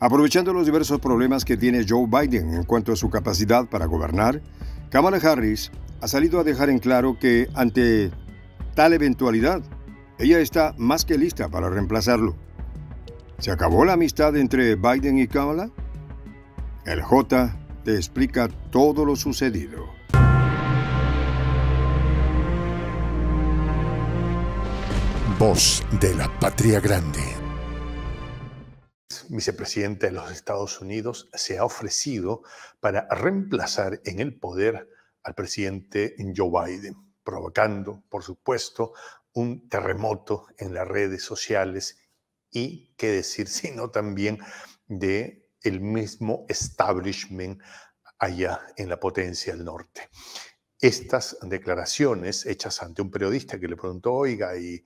Aprovechando los diversos problemas que tiene Joe Biden en cuanto a su capacidad para gobernar, Kamala Harris ha salido a dejar en claro que ante tal eventualidad, ella está más que lista para reemplazarlo. ¿Se acabó la amistad entre Biden y Kamala? El J te explica todo lo sucedido. Voz de la Patria Grande vicepresidente de los Estados Unidos, se ha ofrecido para reemplazar en el poder al presidente Joe Biden, provocando, por supuesto, un terremoto en las redes sociales y, qué decir, sino también de el mismo establishment allá en la potencia del norte. Estas declaraciones hechas ante un periodista que le preguntó, oiga, ¿y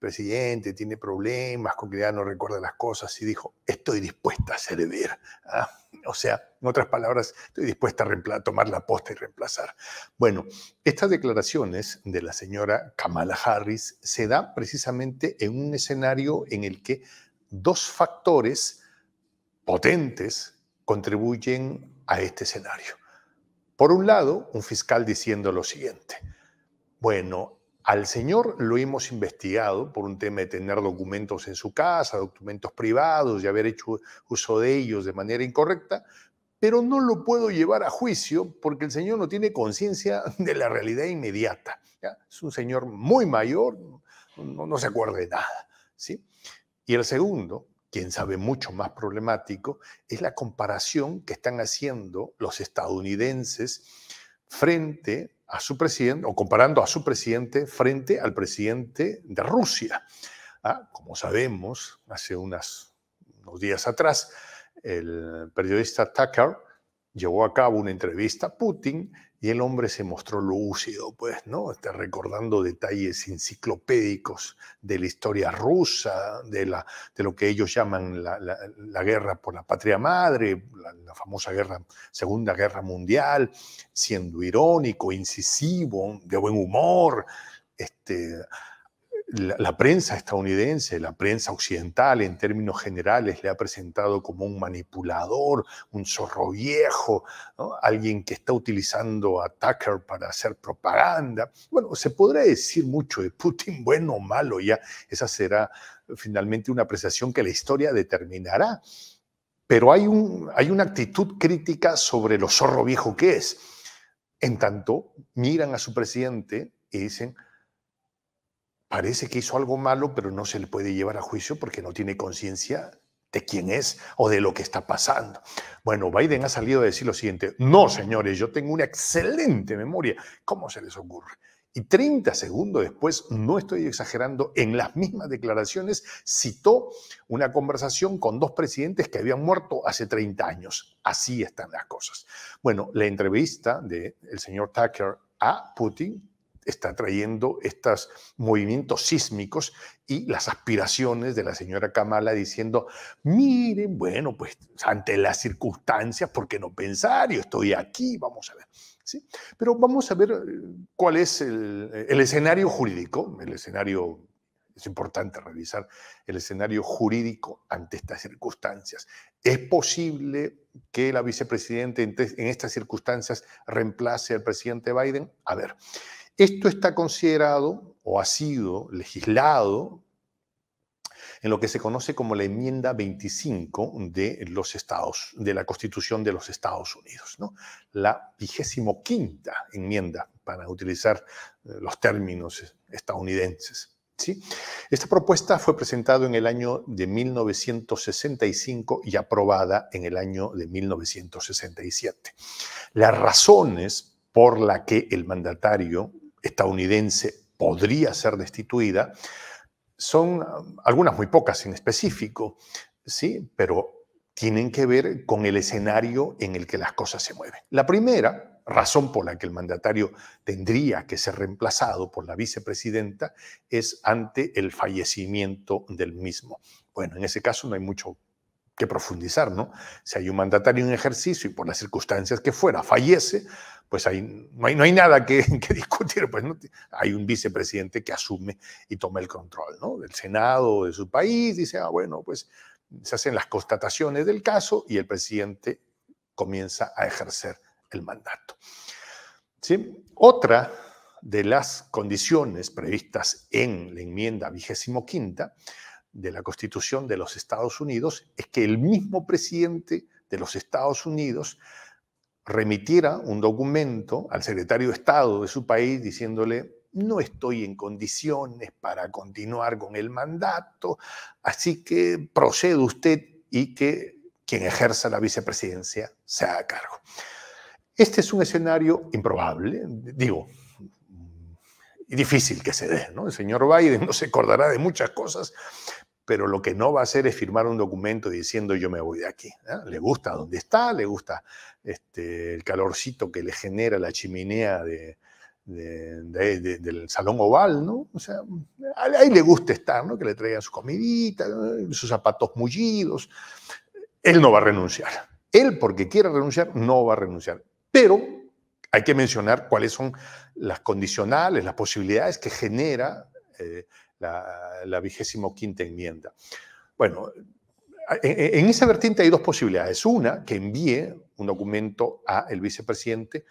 presidente tiene problemas con que ya no recuerda las cosas y dijo, estoy dispuesta a servir. ¿ah? O sea, en otras palabras, estoy dispuesta a tomar la posta y reemplazar. Bueno, estas declaraciones de la señora Kamala Harris se dan precisamente en un escenario en el que dos factores potentes contribuyen a este escenario. Por un lado, un fiscal diciendo lo siguiente, bueno, al señor lo hemos investigado por un tema de tener documentos en su casa, documentos privados y haber hecho uso de ellos de manera incorrecta, pero no lo puedo llevar a juicio porque el señor no tiene conciencia de la realidad inmediata. Es un señor muy mayor, no, no se acuerda de nada. ¿sí? Y el segundo, quien sabe mucho más problemático, es la comparación que están haciendo los estadounidenses frente a su presidente, o comparando a su presidente frente al presidente de Rusia. Ah, como sabemos, hace unos días atrás, el periodista Tucker llevó a cabo una entrevista a Putin y el hombre se mostró lúcido, pues, ¿no? Está recordando detalles enciclopédicos de la historia rusa, de, lo que ellos llaman la, guerra por la patria madre, la, famosa guerra, Segunda Guerra Mundial, siendo irónico, incisivo, de buen humor, este, la, prensa estadounidense, la prensa occidental en términos generales, le ha presentado como un manipulador, un zorro viejo, alguien que está utilizando a Tucker para hacer propaganda. Bueno, se podrá decir mucho de Putin, bueno o malo, ya esa será finalmente una apreciación que la historia determinará. Pero hay, un, hay una actitud crítica sobre lo zorro viejo que es. En tanto, miran a su presidente y dicen, parece que hizo algo malo, pero no se le puede llevar a juicio porque no tiene conciencia de quién es o de lo que está pasando. Bueno, Biden ha salido a decir lo siguiente, no señores, yo tengo una excelente memoria, ¿cómo se les ocurre? Y 30 segundos después, no estoy exagerando, en las mismas declaraciones citó una conversación con dos presidentes que habían muerto hace 30 años. Así están las cosas. Bueno, la entrevista del señor Tucker a Putin está trayendo estos movimientos sísmicos y las aspiraciones de la señora Kamala diciendo, miren, bueno, pues ante las circunstancias, ¿por qué no pensar? Yo estoy aquí, vamos a ver. ¿Sí? Pero vamos a ver eh, cuál es el, el escenario jurídico, el escenario es importante revisar el escenario jurídico ante estas circunstancias. ¿Es posible que la vicepresidenta en estas circunstancias reemplace al presidente Biden? A ver, esto está considerado o ha sido legislado en lo que se conoce como la enmienda 25 de los Estados, de la Constitución de los Estados Unidos, La vigésimo quinta enmienda, para utilizar eh, los términos estadounidenses. Esta propuesta fue presentada en el año de 1965 y aprobada en el año de 1967. Las razones por la que el mandatario estadounidense podría ser destituida, son algunas muy pocas en específico, ¿sí? pero tienen que ver con el escenario en el que las cosas se mueven. La primera razón por la que el mandatario tendría que ser reemplazado por la vicepresidenta es ante el fallecimiento del mismo. Bueno, en ese caso no hay mucho que profundizar, ¿no? Si hay un mandatario en ejercicio y por las circunstancias que fuera fallece, pues no, hay, nada que, discutir, pues hay un vicepresidente que asume y toma el control ¿no? del Senado, de su país, dice, ah, bueno, pues se hacen las constataciones del caso y el presidente comienza a ejercer el mandato. ¿Sí? Otra de las condiciones previstas en la enmienda vigésimo quinta de la Constitución de los Estados Unidos es que el mismo presidente de los Estados Unidos remitiera un documento al secretario de Estado de su país diciéndole, no estoy en condiciones para continuar con el mandato, así que proceda usted y que quien ejerza la vicepresidencia se haga cargo. Este es un escenario improbable, digo, difícil que se dé, ¿no? El señor Biden no se acordará de muchas cosas pero lo que no va a hacer es firmar un documento diciendo yo me voy de aquí. Le gusta donde está, le gusta este, el calorcito que le genera la chimenea del salón oval, ¿no? O sea, ahí le gusta estar, ¿no? Que le traigan su comidita, sus zapatos mullidos. Él no va a renunciar. Él, porque quiere renunciar, no va a renunciar. Pero hay que mencionar cuáles son las condicionales, las posibilidades que genera eh, la vigésimo quinta enmienda. Bueno, e, e, en, esa vertiente hay dos posibilidades. Una, que envíe un documento al vicepresidente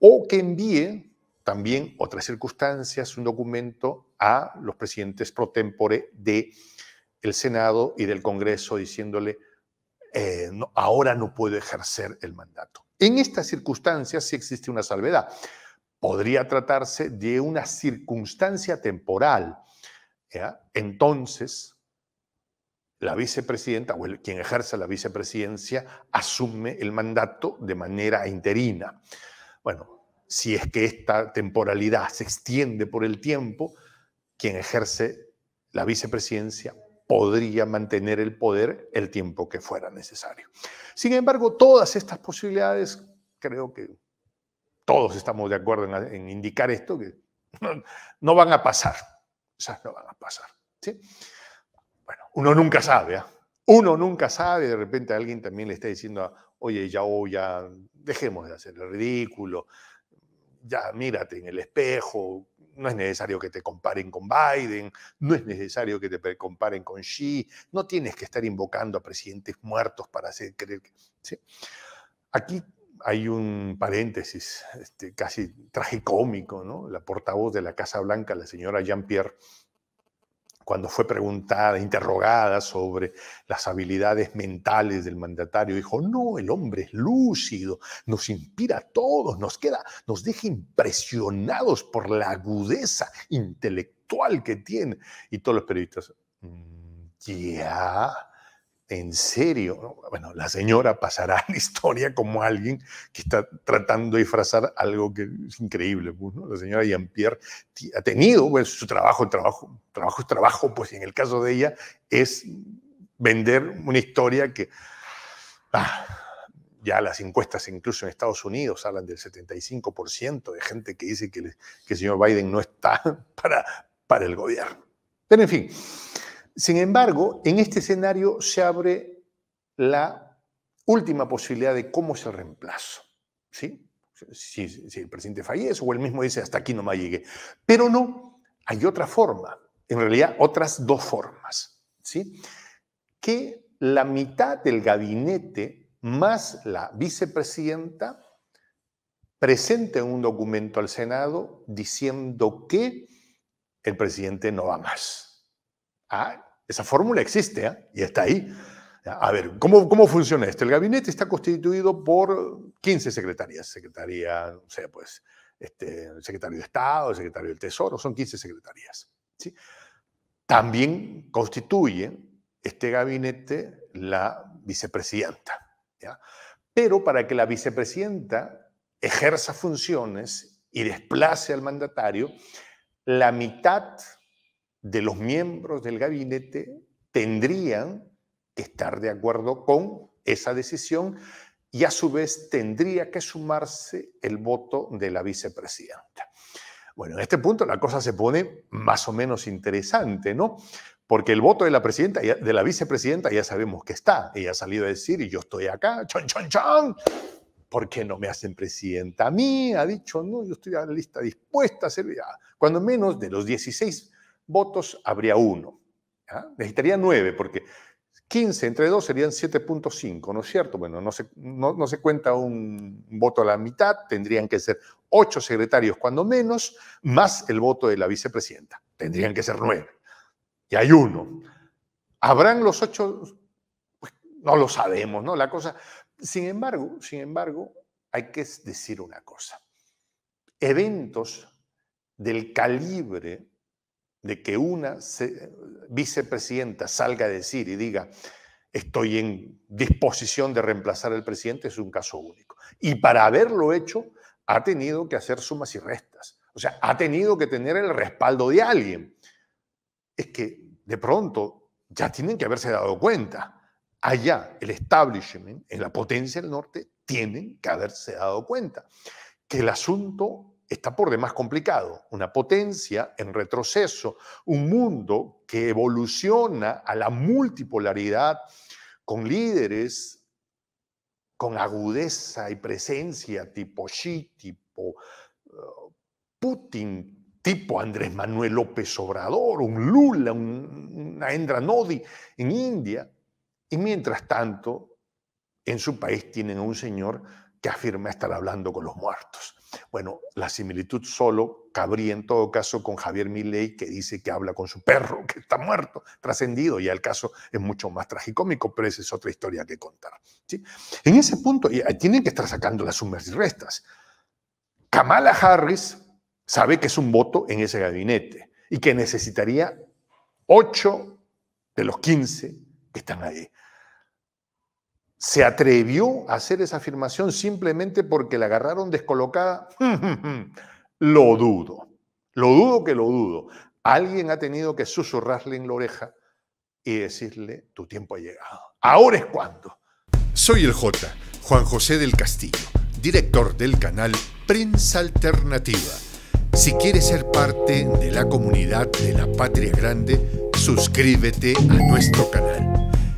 o que envíe también otras circunstancias, un documento a los presidentes pro tempore de Senado y del Congreso diciéndole, eh, ahora no puedo ejercer el mandato. En estas circunstancias sí existe una salvedad. Podría tratarse de una circunstancia temporal entonces la vicepresidenta o quien ejerza la vicepresidencia asume el mandato de manera interina. Bueno, si es que esta temporalidad se extiende por el tiempo, quien ejerce la vicepresidencia podría mantener el poder el tiempo que fuera necesario. Sin embargo, todas estas posibilidades, creo que todos estamos de acuerdo en, indicar esto, que no van a pasar esas no van a pasar. ¿sí? Bueno, uno nunca sabe, ¿ah? uno nunca sabe, de repente alguien también le está diciendo, oye, ya, oye, oh, ya, dejemos de hacer el ridículo, ya mírate en el espejo, no es necesario que te comparen con Biden, no es necesario que te comparen con Xi, no tienes que estar invocando a presidentes muertos para hacer creer que... Aquí hay un paréntesis este, casi tragicómico, ¿no? La portavoz de la Casa Blanca, la señora Jean-Pierre, cuando fue preguntada, interrogada sobre las habilidades mentales del mandatario, dijo, no, el hombre es lúcido, nos inspira a todos, nos queda, nos deja impresionados por la agudeza intelectual que tiene. Y todos los periodistas, mm, ya, en serio, bueno, la señora pasará a la historia como alguien que está tratando de disfrazar algo que es increíble. Pues, la señora Jean-Pierre ha tenido pues, su trabajo, trabajo, trabajo es trabajo, pues en el caso de ella es vender una historia que ah, ya las encuestas incluso en Estados Unidos hablan del 75% de gente que dice que, el señor Biden no está para, para el gobierno. Pero en fin, sin embargo, en este escenario se abre la última posibilidad de cómo es el reemplazo. ¿sí? Si, el presidente fallece o el mismo dice hasta aquí no más llegué. Pero no, hay otra forma, en realidad otras dos formas. ¿sí? Que la mitad del gabinete más la vicepresidenta presente un documento al Senado diciendo que el presidente no va más. Ah, esa fórmula existe ¿eh? y está ahí. A ver, ¿cómo, ¿cómo funciona esto? El gabinete está constituido por 15 secretarías. Secretaría, o sea, pues, este, secretario de Estado, el secretario del Tesoro, son 15 secretarías. También constituye este gabinete la vicepresidenta. Pero para que la vicepresidenta ejerza funciones y desplace al mandatario, la mitad de los miembros del gabinete tendrían que estar de acuerdo con esa decisión y a su vez tendría que sumarse el voto de la vicepresidenta. Bueno, en este punto la cosa se pone más o menos interesante, ¿no? Porque el voto de la presidenta, de la vicepresidenta, ya sabemos que está. Ella ha salido a decir, y yo estoy acá, chon, chon, chon. ¿Por qué no me hacen presidenta a mí? Ha dicho, no, yo estoy a la lista dispuesta a ser, cuando menos de los 16 votos habría uno. ¿ah? Necesitaría nueve, porque 15 entre dos serían 7.5, ¿no es cierto? Bueno, no se, no, se cuenta un voto a la mitad, tendrían que ser ocho secretarios cuando menos, más el voto de la vicepresidenta. Tendrían que ser nueve Y hay uno. ¿Habrán los ocho Pues no lo sabemos, ¿no? La cosa... Sin embargo, sin embargo, hay que decir una cosa. Eventos del calibre de que una vicepresidenta salga a decir y diga, estoy en disposición de reemplazar al presidente, es un caso único. Y para haberlo hecho, ha tenido que hacer sumas y restas. O sea, ha tenido que tener el respaldo de alguien. Es que de pronto ya tienen que haberse dado cuenta. Allá, el establishment, en la potencia del norte, tienen que haberse dado cuenta que el asunto está por demás complicado. Una potencia en retroceso, un mundo que evoluciona a la multipolaridad con líderes con agudeza y presencia tipo Xi, tipo uh, Putin, tipo Andrés Manuel López Obrador, un Lula, un, una Modi Nodi en India. Y mientras tanto, en su país tienen a un señor afirma estar hablando con los muertos. Bueno, la similitud solo cabría en todo caso con Javier Milley, que dice que habla con su perro, que está muerto, trascendido, y el caso es mucho más tragicómico, pero esa es otra historia que contar. ¿sí? En ese punto, y eh, tienen que estar sacando las sumas y restas. Kamala Harris sabe que es un voto en ese gabinete y que necesitaría 8 de los 15 que están ahí se atrevió a hacer esa afirmación simplemente porque la agarraron descolocada, lo dudo. Lo dudo que lo dudo. Alguien ha tenido que susurrarle en la oreja y decirle, tu tiempo ha llegado. Ahora es cuando. Soy el J, Juan José del Castillo, director del canal Prensa Alternativa. Si quieres ser parte de la comunidad de la Patria Grande, suscríbete a nuestro canal.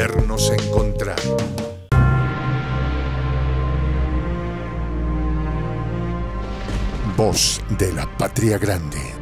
podernos encontrar. Voz de la Patria Grande.